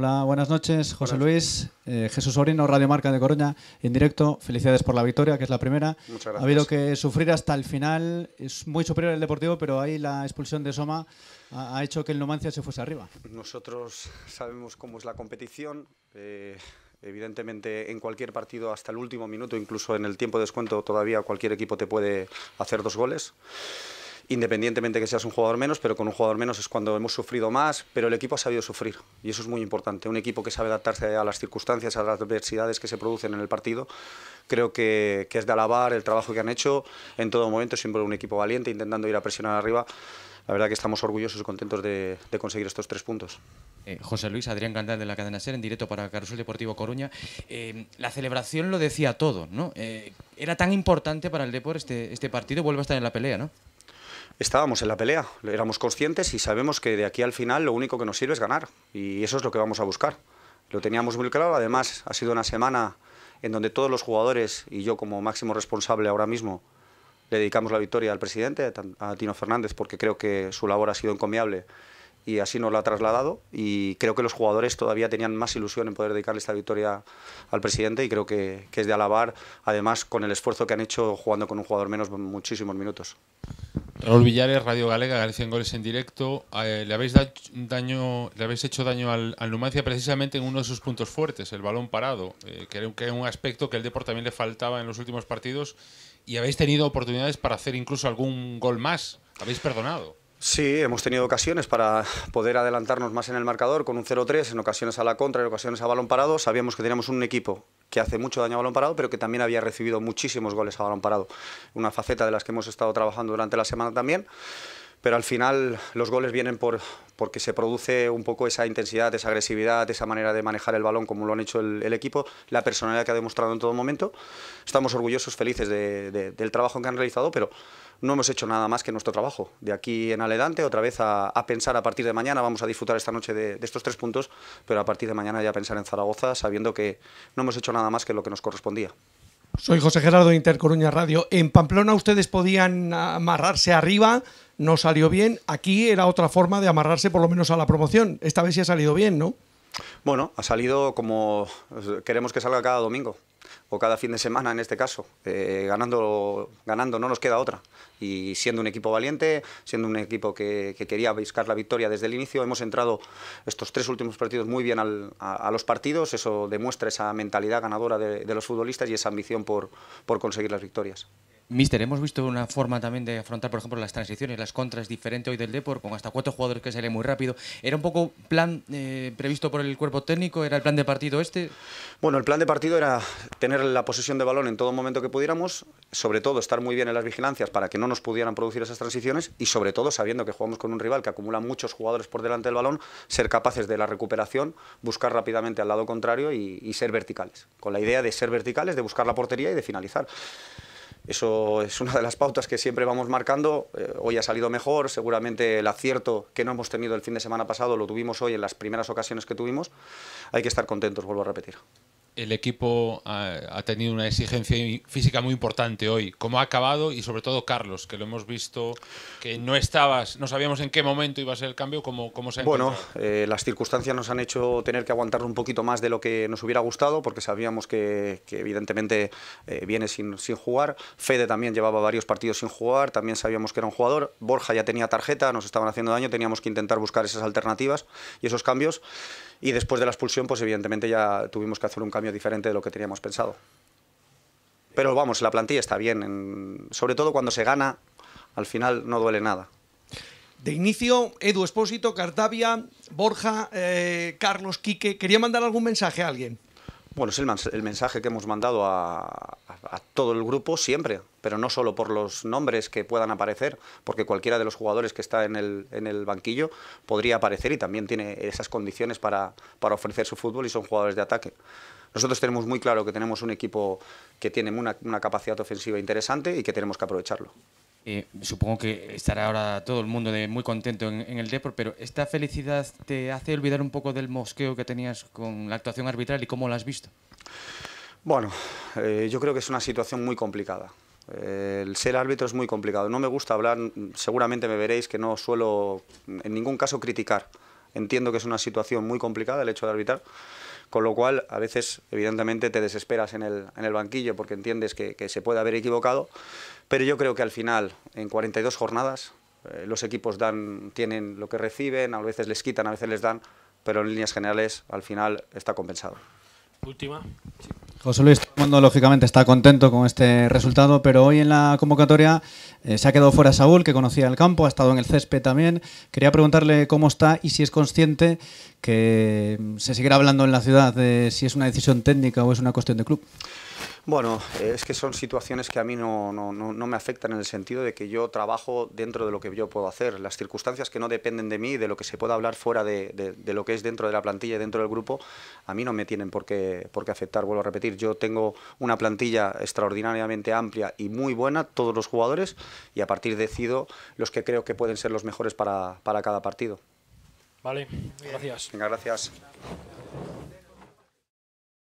Hola, buenas noches, José Luis, eh, Jesús Orino, Radio Marca de Coruña, en directo. Felicidades por la victoria, que es la primera. Ha habido que sufrir hasta el final, es muy superior el Deportivo, pero ahí la expulsión de Soma ha, hecho que el Numancia se fuese arriba. Nosotros sabemos cómo es la competición. Eh, evidentemente, en cualquier partido, hasta el último minuto, incluso en el tiempo de descuento, todavía cualquier equipo te puede hacer dos goles independientemente que seas un jugador menos, pero con un jugador menos es cuando hemos sufrido más, pero el equipo ha sabido sufrir y eso es muy importante. Un equipo que sabe adaptarse a las circunstancias, a las adversidades que se producen en el partido, creo que, es de alabar el trabajo que han hecho en todo momento, siempre un equipo valiente, intentando ir a presionar arriba. La verdad que estamos orgullosos y contentos de, conseguir estos tres puntos. Eh, José Luis, Adrián Gandal de la cadena SER, en directo para Carusel Deportivo Coruña. Eh, la celebración lo decía todo, ¿no? Eh, era tan importante para el deporte este, este partido, vuelve a estar en la pelea, ¿no? estábamos en la pelea, éramos conscientes y sabemos que de aquí al final lo único que nos sirve es ganar y eso es lo que vamos a buscar. Lo teníamos muy claro, además ha sido una semana en donde todos los jugadores y yo como máximo responsable ahora mismo le dedicamos la victoria al presidente, a Tino Fernández, porque creo que su labor ha sido encomiable y así nos lo ha trasladado y creo que los jugadores todavía tenían más ilusión en poder dedicarle esta victoria al presidente y creo que, que es de alabar, además con el esfuerzo que han hecho jugando con un jugador menos muchísimos minutos. Raúl Villares, Radio Galega, Galicia en Goles en directo. Eh, le, habéis daño, le habéis hecho daño al, Numancia precisamente en uno de sus puntos fuertes, el balón parado, eh, que era un, que un aspecto que el deporte también le faltaba en los últimos partidos y habéis tenido oportunidades para hacer incluso algún gol más. Habéis perdonado. Sí, hemos tenido ocasiones para poder adelantarnos más en el marcador con un 0-3, en ocasiones a la contra, en ocasiones a balón parado. Sabíamos que teníamos un equipo que hace mucho daño a balón parado, pero que también había recibido muchísimos goles a balón parado. Una faceta de las que hemos estado trabajando durante la semana también pero al final los goles vienen por, porque se produce un poco esa intensidad, esa agresividad, esa manera de manejar el balón como lo han hecho el, equipo, la personalidad que ha demostrado en todo momento. Estamos orgullosos, felices del trabajo que han realizado, pero no hemos hecho nada más que nuestro trabajo. De aquí en adelante, otra vez a, pensar a partir de mañana, vamos a disfrutar esta noche de, de, estos tres puntos, pero a partir de mañana ya pensar en Zaragoza, sabiendo que no hemos hecho nada más que lo que nos correspondía. Soy José Gerardo de Intercoruña Radio. En Pamplona ustedes podían amarrarse arriba, no salió bien. Aquí era otra forma de amarrarse por lo menos a la promoción. Esta vez sí ha salido bien, ¿no? Bueno, ha salido como queremos que salga cada domingo o cada fin de semana en este caso. Eh, ganando, no nos queda otra. Y siendo un equipo valiente, siendo un equipo que, quería buscar la victoria desde el inicio, hemos entrado estos tres últimos partidos muy bien a, los partidos. Eso demuestra esa mentalidad ganadora de, los futbolistas y esa ambición por conseguir las victorias. Mister, hemos visto una forma también de afrontar, por ejemplo, las transiciones, las contras diferente hoy del deporte, con hasta cuatro jugadores que salen muy rápido. ¿Era un poco plan eh, previsto por el cuerpo técnico? ¿Era el plan de partido este? Bueno, el plan de partido era tener la posesión de balón en todo momento que pudiéramos, sobre todo estar muy bien en las vigilancias para que no nos pudieran producir esas transiciones y sobre todo sabiendo que jugamos con un rival que acumula muchos jugadores por delante del balón, ser capaces de la recuperación, buscar rápidamente al lado contrario y, y ser verticales, con la idea de ser verticales, de buscar la portería y de finalizar. Eso es una de las pautas que siempre vamos marcando. Eh, hoy ha salido mejor, seguramente el acierto que no hemos tenido el fin de semana pasado lo tuvimos hoy en las primeras ocasiones que tuvimos. Hay que estar contentos, vuelvo a repetir el equipo ha, tenido una exigencia física muy importante hoy. ¿Cómo ha acabado? Y sobre todo Carlos, que lo hemos visto, que no estabas, no sabíamos en qué momento iba a ser el cambio, ¿cómo, cómo se ha Bueno, eh, las circunstancias nos han hecho tener que aguantar un poquito más de lo que nos hubiera gustado, porque sabíamos que, evidentemente eh, viene sin jugar. Fede también llevaba varios partidos sin jugar, también sabíamos que era un jugador. Borja ya tenía tarjeta, nos estaban haciendo daño, teníamos que intentar buscar esas alternativas y esos cambios. Y después de la expulsión, pues evidentemente ya tuvimos que hacer un cambio diferente de lo que teníamos pensado. Pero vamos, la plantilla está bien, sobre todo cuando se gana, al final no duele nada. De inicio, Edu Espósito, Cartavia, Borja, eh, Carlos, Quique, ¿quería mandar algún mensaje a alguien? Bueno, es el, mensaje que hemos mandado a, a todo el grupo siempre, pero no solo por los nombres que puedan aparecer, porque cualquiera de los jugadores que está en el, en el banquillo podría aparecer y también tiene esas condiciones para, ofrecer su fútbol y son jugadores de ataque. Nosotros tenemos muy claro que tenemos un equipo que tiene una, capacidad ofensiva interesante y que tenemos que aprovecharlo. Eh, supongo que estará ahora todo el mundo muy contento en, el deporte, pero ¿esta felicidad te hace olvidar un poco del mosqueo que tenías con la actuación arbitral y cómo la has visto? Bueno, eh, yo creo que es una situación muy complicada. el ser árbitro es muy complicado. No me gusta hablar, seguramente me veréis que no suelo en ningún caso criticar. Entiendo que es una situación muy complicada el hecho de arbitrar, con lo cual a veces evidentemente te desesperas en el, en el banquillo porque entiendes que, se puede haber equivocado, pero yo creo que al final, en 42 jornadas, eh, los equipos dan, tienen lo que reciben, a veces les quitan, a veces les dan, pero en líneas generales al final está compensado. Última. José Luis, todo el mundo lógicamente está contento con este resultado, pero hoy en la convocatoria eh, se ha quedado fuera Saúl, que conocía el campo, ha estado en el césped también. Quería preguntarle cómo está y si es consciente que se seguirá hablando en la ciudad de si es una decisión técnica o es una cuestión de club. Bueno, es que son situaciones que a mí no, me afectan en el sentido de que yo trabajo dentro de lo que yo puedo hacer. Las circunstancias que no dependen de mí, de lo que se pueda hablar fuera de, lo que es dentro de la plantilla y dentro del grupo, a mí no me tienen por qué, por qué afectar. Vuelvo a repetir, yo tengo una plantilla extraordinariamente amplia y muy buena, todos los jugadores, y a partir decido los que creo que pueden ser los mejores para, para cada partido. Vale, gracias. Venga, gracias.